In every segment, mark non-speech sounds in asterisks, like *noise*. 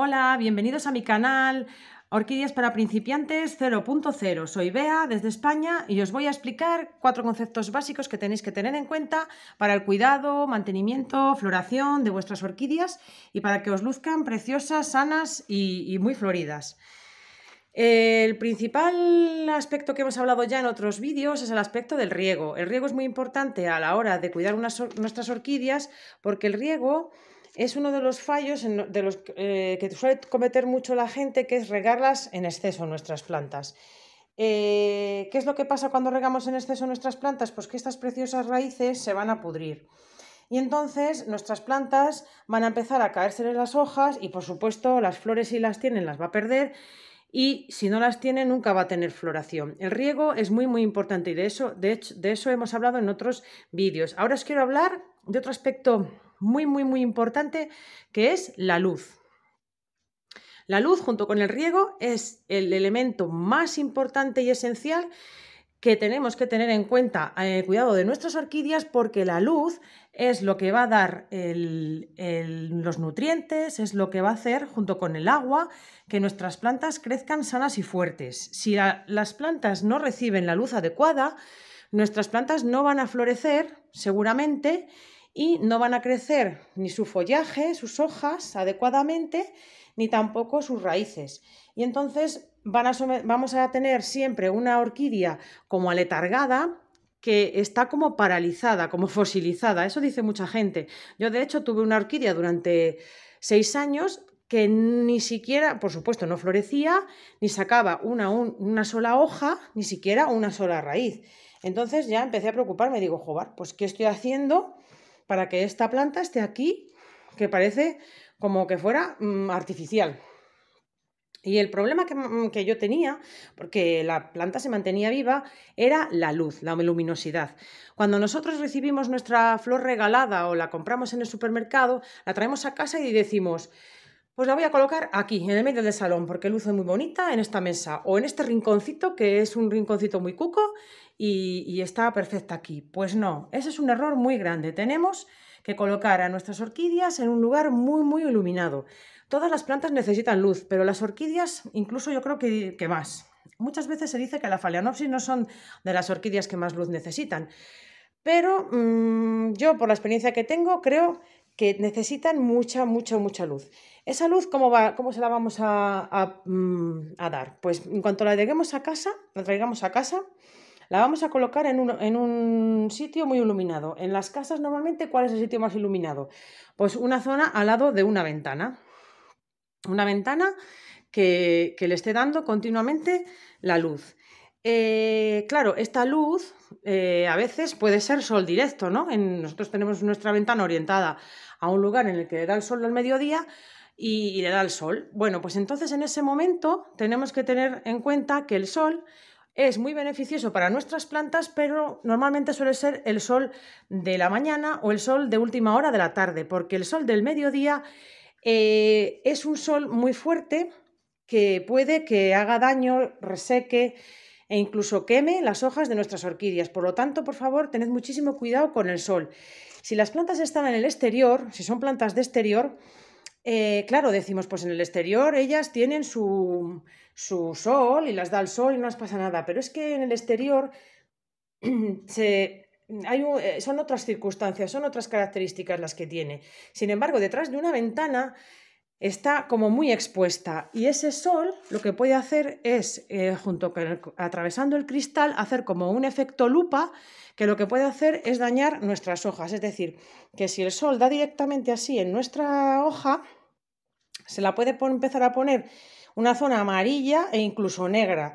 Hola, bienvenidos a mi canal Orquídeas para principiantes 0.0. Soy Bea desde España y os voy a explicar cuatro conceptos básicos que tenéis que tener en cuenta para el cuidado, mantenimiento, floración de vuestras orquídeas y para que os luzcan preciosas, sanas y, muy floridas. El principal aspecto que hemos hablado ya en otros vídeos es el aspecto del riego. El riego es muy importante a la hora de cuidar nuestras orquídeas porque el riego es uno de los fallos de los, eh, que suele cometer mucho la gente, que es regarlas en exceso nuestras plantas. Eh, ¿Qué es lo que pasa cuando regamos en exceso nuestras plantas? Pues que estas preciosas raíces se van a pudrir. Y entonces nuestras plantas van a empezar a caerse las hojas y por supuesto las flores si las tienen las va a perder y si no las tienen nunca va a tener floración. El riego es muy muy importante y de eso, de eso hemos hablado en otros vídeos. Ahora os quiero hablar de otro aspecto muy, muy, muy importante, que es la luz. La luz junto con el riego es el elemento más importante y esencial que tenemos que tener en cuenta en eh, el cuidado de nuestras orquídeas porque la luz es lo que va a dar los nutrientes, es lo que va a hacer junto con el agua que nuestras plantas crezcan sanas y fuertes. Si las plantas no reciben la luz adecuada, nuestras plantas no van a florecer seguramente y no van a crecer ni su follaje, sus hojas adecuadamente, ni tampoco sus raíces. Y entonces van a vamos a tener siempre una orquídea como aletargada, que está como paralizada, como *laughs* fosilizada. Eso dice mucha gente. Yo, de hecho, tuve una orquídea durante seis años que ni siquiera, por supuesto, no florecía, ni sacaba una, una sola hoja, ni siquiera una sola raíz. Entonces ya empecé a preocuparme, digo, joder, pues ¿qué estoy haciendo? para que esta planta esté aquí, que parece como que fuera mm, artificial. Y el problema que, mm, que, yo tenía, porque la planta se mantenía viva, era la luz, la luminosidad. Cuando nosotros recibimos nuestra flor regalada o la compramos en el supermercado, la traemos a casa y decimos, pues la voy a colocar aquí, en el medio del salón, porque es muy bonita en esta mesa o en este rinconcito, que es un rinconcito muy cuco y, está perfecta aquí. Pues no, ese es un error muy grande. Tenemos que colocar a nuestras orquídeas en un lugar muy, muy iluminado. Todas las plantas necesitan luz, pero las orquídeas incluso yo creo que, que más. Muchas veces se dice que la phalaenopsis no son de las orquídeas que más luz necesitan, pero mm, yo por la experiencia que tengo creo que necesitan mucha, mucha, mucha luz. ¿Esa luz cómo, va, cómo se la vamos a, a mm, dar? Pues en cuanto la lleguemos a casa, la traigamos a casa, la vamos a colocar en un, sitio muy iluminado. En las casas normalmente, ¿cuál es el sitio más iluminado? Pues una zona al lado de una ventana. Una ventana que, que le esté dando continuamente la luz. Eh, claro, esta luz eh, a veces puede ser sol directo, ¿no? nosotros tenemos nuestra ventana orientada a un lugar en el que le da el sol al mediodía y, le da el sol. Bueno, pues entonces en ese momento tenemos que tener en cuenta que el sol es muy beneficioso para nuestras plantas, pero normalmente suele ser el sol de la mañana o el sol de última hora de la tarde, porque el sol del mediodía eh, es un sol muy fuerte que puede que haga daño, reseque e incluso queme las hojas de nuestras orquídeas. Por lo tanto, por favor, tened muchísimo cuidado con el sol. Si las plantas están en el exterior, si son plantas de exterior, eh, claro, decimos, pues en el exterior ellas tienen su, su sol y las da el sol y no les pasa nada, pero es que en el exterior *clears throat* se, hay eh, son otras circunstancias, son otras características las que tiene. Sin embargo, detrás de una ventana está como muy expuesta y ese sol lo que puede hacer es, eh, junto con atravesando el cristal, hacer como un efecto lupa que lo que puede hacer es dañar nuestras hojas. Es decir, que si el sol da directamente así en nuestra hoja, se la puede empezar a poner una zona amarilla e incluso negra.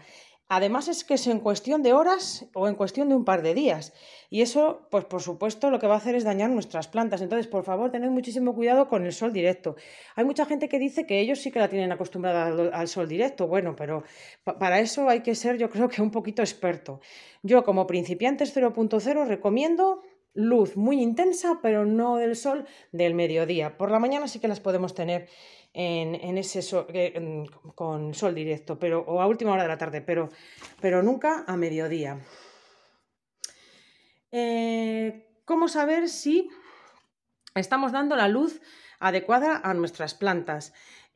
Además es que es en cuestión de horas o en cuestión de un par de días. Y eso, pues por supuesto, lo que va a hacer es dañar nuestras plantas. Entonces, por favor, tened muchísimo cuidado con el sol directo. Hay mucha gente que dice que ellos sí que la tienen acostumbrada al, sol directo. Bueno, pero para eso hay que ser, yo creo que un poquito experto. Yo, como principiantes 0.0, recomiendo luz muy intensa, pero no del sol del mediodía. Por la mañana sí que las podemos tener en, ese con sol directo, pero, o a última hora de la tarde, pero, nunca a mediodía. Eh, ¿Cómo saber si estamos dando la luz adecuada a nuestras plantas?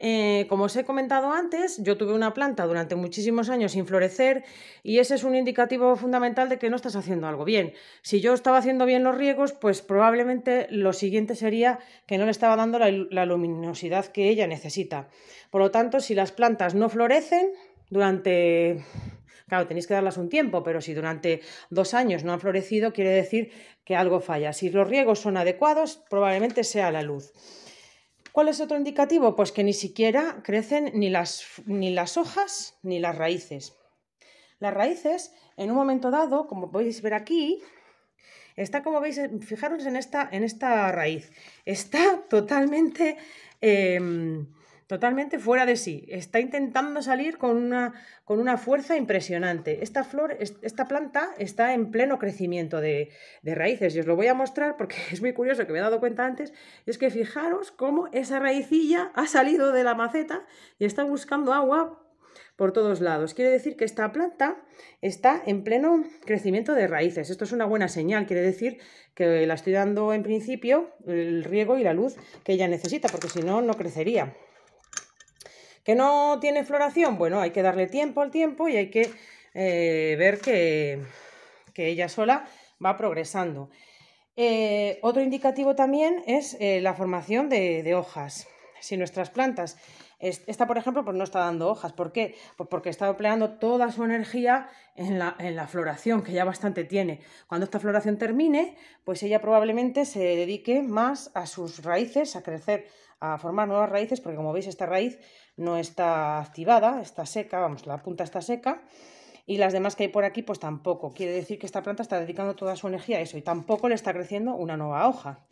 Eh, como os he comentado antes, yo tuve una planta durante muchísimos años sin florecer y ese es un indicativo fundamental de que no estás haciendo algo bien. Si yo estaba haciendo bien los riegos, pues probablemente lo siguiente sería que no le estaba dando la, la luminosidad que ella necesita. Por lo tanto, si las plantas no florecen durante Claro, tenéis que darlas un tiempo, pero si durante dos años no han florecido, quiere decir que algo falla. Si los riegos son adecuados, probablemente sea la luz. ¿Cuál es otro indicativo? Pues que ni siquiera crecen ni las, ni las hojas ni las raíces. Las raíces, en un momento dado, como podéis ver aquí, está como veis, fijaros en esta, en esta raíz, está totalmente em, totalmente fuera de sí. Está intentando salir con una, fuerza impresionante. Esta flor, esta planta está en pleno crecimiento de, de, raíces y os lo voy a mostrar porque *laughs* es muy curioso que me he dado cuenta antes. Y es que fijaros cómo esa raicilla ha salido de la maceta y está buscando agua por todos lados. Quiere decir que esta planta está en pleno crecimiento de raíces. Esto es una buena señal, quiere decir que la estoy dando en principio el riego y la luz que ella necesita, porque si no, no crecería. ¿Que no tiene floración? Bueno, hay que darle tiempo al tiempo y hay que eh, ver que, ella sola va progresando. Eh, otro indicativo también es eh, la formación de hojas. Si nuestras plantas esta, por ejemplo, pues no está dando hojas. ¿Por qué? Pues porque está empleando toda su energía en la, en la floración, que ya bastante tiene. Cuando esta floración termine, pues ella probablemente se dedique más a sus raíces, a crecer, a formar nuevas raíces, porque como veis, esta raíz no está activada, está seca, vamos, la punta está seca y las demás que hay por aquí pues tampoco. Quiere decir que esta planta está dedicando toda su energía a eso y tampoco le está creciendo una nueva hoja.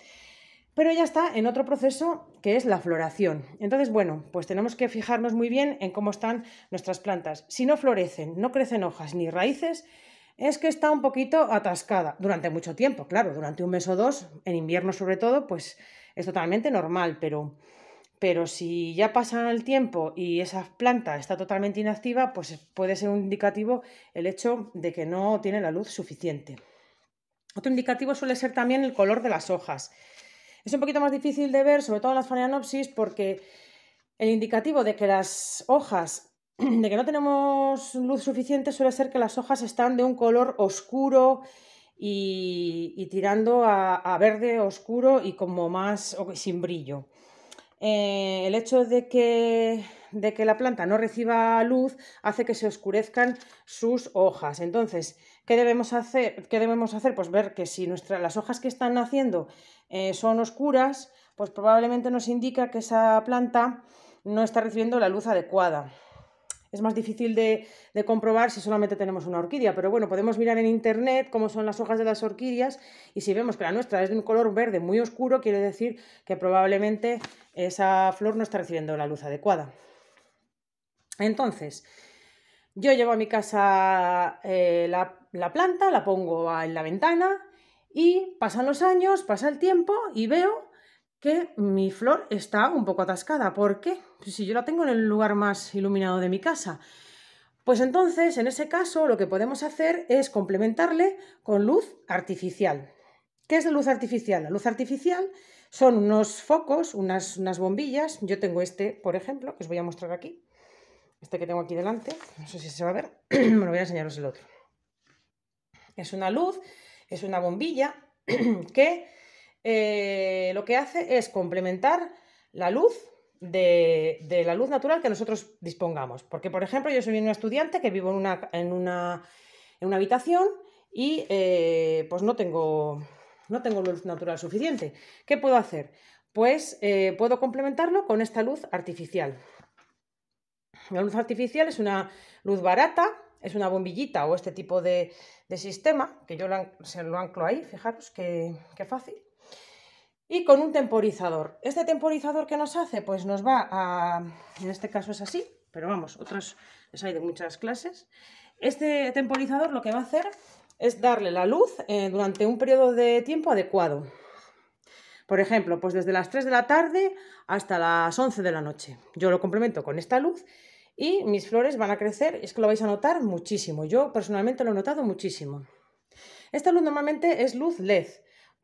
Pero ya está en otro proceso que es la floración. Entonces, bueno, pues tenemos que fijarnos muy bien en cómo están nuestras plantas. Si no florecen, no crecen hojas ni raíces, es que está un poquito atascada durante mucho tiempo, claro, durante un mes o dos, en invierno sobre todo, pues es totalmente normal, pero, pero si ya pasa el tiempo y esa planta está totalmente inactiva, pues puede ser un indicativo el hecho de que no tiene la luz suficiente. Otro indicativo suele ser también el color de las hojas. Es un poquito más difícil de ver, sobre todo en las phalaenopsis, porque el indicativo de que las hojas, *clears throat* de que no tenemos luz suficiente, suele ser que las hojas están de un color oscuro y, tirando a, verde oscuro y como más sin brillo. Eh, el hecho de que, de que la planta no reciba luz hace que se oscurezcan sus hojas. Entonces, ¿qué debemos hacer? ¿Qué debemos hacer? Pues ver que si las hojas que están naciendo eh, son oscuras, pues probablemente nos indica que esa planta no está recibiendo la luz adecuada. Es más difícil de, comprobar si solamente tenemos una orquídea, pero bueno, podemos mirar en internet cómo son las hojas de las orquídeas y si vemos que la nuestra es de un color verde muy oscuro, quiere decir que probablemente esa flor no está recibiendo la luz adecuada. Entonces, yo llevo a mi casa eh, la planta, la pongo en la ventana, y pasan los años, pasa el tiempo y veo que mi flor está un poco atascada. ¿Por qué? si yo la tengo en el lugar más iluminado de mi casa. Pues entonces, en ese caso, lo que podemos hacer es complementarle con luz artificial. ¿Qué es la luz artificial? La luz artificial son unos focos, unas, unas bombillas. Yo tengo este, por ejemplo, que os voy a mostrar aquí. Este que tengo aquí delante. No sé si se va a ver. lo *clears throat* voy a enseñaros el otro. Es una luz es una bombilla *clears throat* que eh, lo que hace es complementar la luz de, la luz natural que nosotros dispongamos. Porque, por ejemplo, yo soy una estudiante que vivo en una, en una, habitación y eh, pues no tengo, no tengo luz natural suficiente. ¿Qué puedo hacer? Pues eh, puedo complementarlo con esta luz artificial. La luz artificial es una luz barata es una bombillita o este tipo de, sistema, que yo lo se lo anclo ahí, fijaros qué, fácil. Y con un temporizador. ¿Este temporizador que nos hace? Pues nos va a... En este caso es así, pero vamos, otros hay de muchas clases. Este temporizador lo que va a hacer es darle la luz eh, durante un periodo de tiempo adecuado. Por ejemplo, pues desde las 3 de la tarde hasta las 11 de la noche. Yo lo complemento con esta luz y mis flores van a crecer, es que lo vais a notar muchísimo. Yo personalmente lo he notado muchísimo. Esta luz normalmente es luz LED.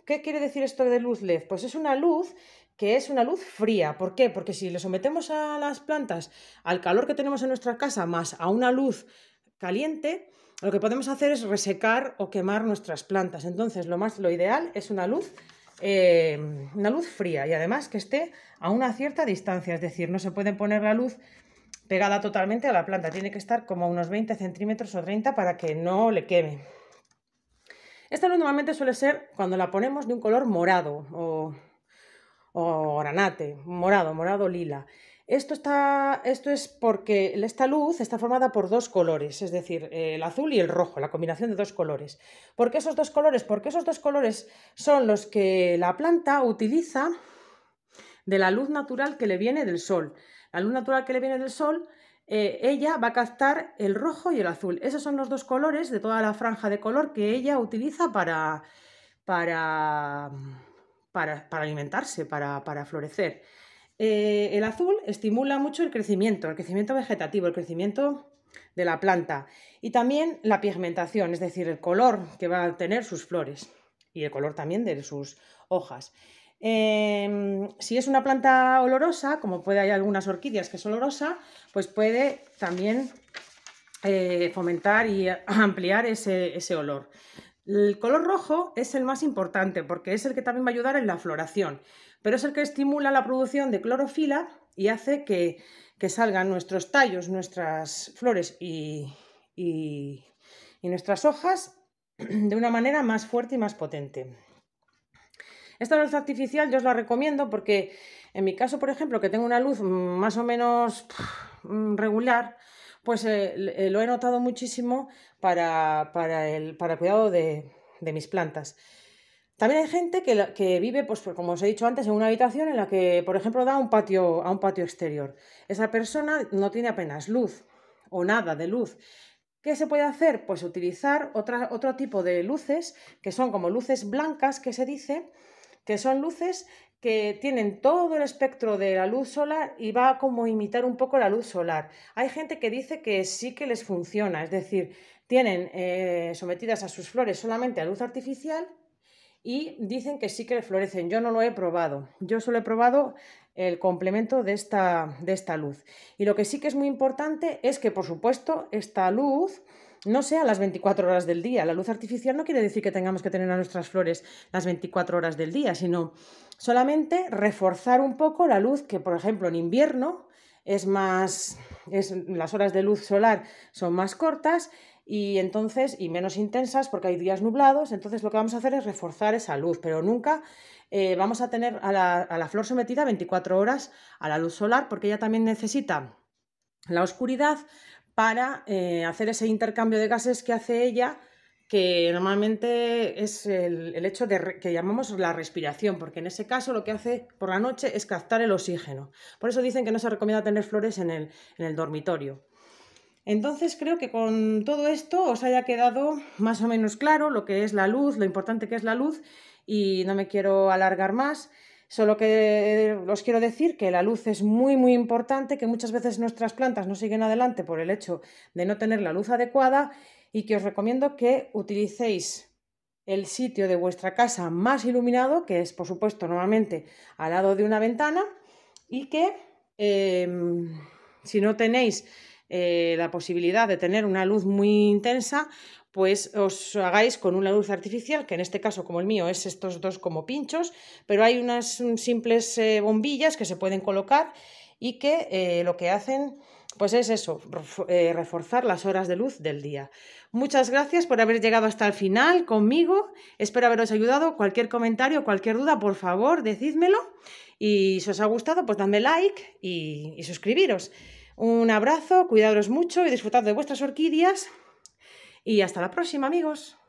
¿Qué quiere decir esto de luz LED? Pues es una luz que es una luz fría. ¿Por qué? Porque si le sometemos a las plantas al calor que tenemos en nuestra casa más a una luz caliente, lo que podemos hacer es resecar o quemar nuestras plantas. Entonces, lo más lo ideal es una luz eh, una luz fría y además que esté a una cierta distancia, es decir, no se puede poner la luz pegada totalmente a la planta. Tiene que estar como unos 20 centímetros o 30 para que no le queme. Esta luz normalmente suele ser, cuando la ponemos, de un color morado o, granate, morado, morado lila. Esto, esto es porque esta luz está formada por dos colores, es decir, el azul y el rojo, la combinación de dos colores. ¿Por qué esos dos colores? Porque esos dos colores son los que la planta utiliza de la luz natural que le viene del sol la luz natural que le viene del sol, eh, ella va a captar el rojo y el azul. Esos son los dos colores de toda la franja de color que ella utiliza para, para, para, alimentarse, para, florecer. Eh, el azul estimula mucho el crecimiento, el crecimiento vegetativo, el crecimiento de la planta y también la pigmentación, es decir, el color que va a tener sus flores y el color también de sus hojas. Em, si es una planta olorosa, como puede hay algunas orquídeas que es olorosa, pues puede también eh, fomentar y *clears throat* ampliar ese, olor. El color rojo es el más importante porque es el que también va a ayudar en la floración, pero es el que estimula la producción de clorofila y hace que, salgan nuestros tallos, nuestras flores y nuestras hojas *clears throat* de una manera más fuerte y más potente. Esta luz artificial yo os la recomiendo porque en mi caso, por ejemplo, que tengo una luz más o menos mm, regular, pues eh, lo he notado muchísimo para, el, cuidado de, mis plantas. También hay gente que, vive, pues, como os he dicho antes, en una habitación en la que, por ejemplo, da un patio, a un patio exterior. Esa persona no tiene apenas luz o nada de luz. ¿Qué se puede hacer? Pues utilizar otro tipo de luces, que son como luces blancas, que se dice, que son luces que tienen todo el espectro de la luz solar y va a como imitar un poco la luz solar. Hay gente que dice que sí que les funciona, es decir, tienen eh, sometidas a sus flores solamente a luz artificial y dicen que sí que le florecen. Yo no lo he probado, yo solo he probado el complemento de esta, de esta luz. Y lo que sí que es muy importante es que, por supuesto, esta luz no sea las 24 horas del día. La luz artificial no quiere decir que tengamos que tener a nuestras flores las 24 horas del día, sino solamente reforzar un poco la luz que, por ejemplo, en invierno es más, es, las horas de luz solar son más cortas y entonces y menos intensas porque hay días nublados, entonces lo que vamos a hacer es reforzar esa luz, pero nunca eh, vamos a tener a la, a la flor sometida 24 horas a la luz solar porque ella también necesita la oscuridad, para eh, hacer ese intercambio de gases que hace ella, que normalmente es el, hecho de que llamamos la respiración, porque en ese caso lo que hace por la noche es captar el oxígeno. Por eso dicen que no se recomienda tener flores en el, en el dormitorio. Entonces creo que con todo esto os haya quedado más o menos claro lo que es la luz, lo importante que es la luz y no me quiero alargar más. Solo que eh, os quiero decir que la luz es muy, muy importante, que muchas veces nuestras plantas no siguen adelante por el hecho de no tener la luz adecuada y que os recomiendo que utilicéis el sitio de vuestra casa más iluminado, que es por supuesto normalmente al lado de una ventana, y que em, si no tenéis eh, la posibilidad de tener una luz muy intensa, pues os hagáis con una luz artificial, que en este caso como el mío es estos dos como pinchos, pero hay unas simples eh, bombillas que se pueden colocar y que eh, lo que hacen pues es eso, eh, reforzar las horas de luz del día. Muchas gracias por haber llegado hasta el final conmigo. Espero haberos ayudado. Cualquier comentario, cualquier duda, por favor, decídmelo. Y si os ha gustado, pues dadme like y, y suscribiros. Un abrazo, cuidaros mucho y disfrutad de vuestras orquídeas. Y hasta la próxima, amigos.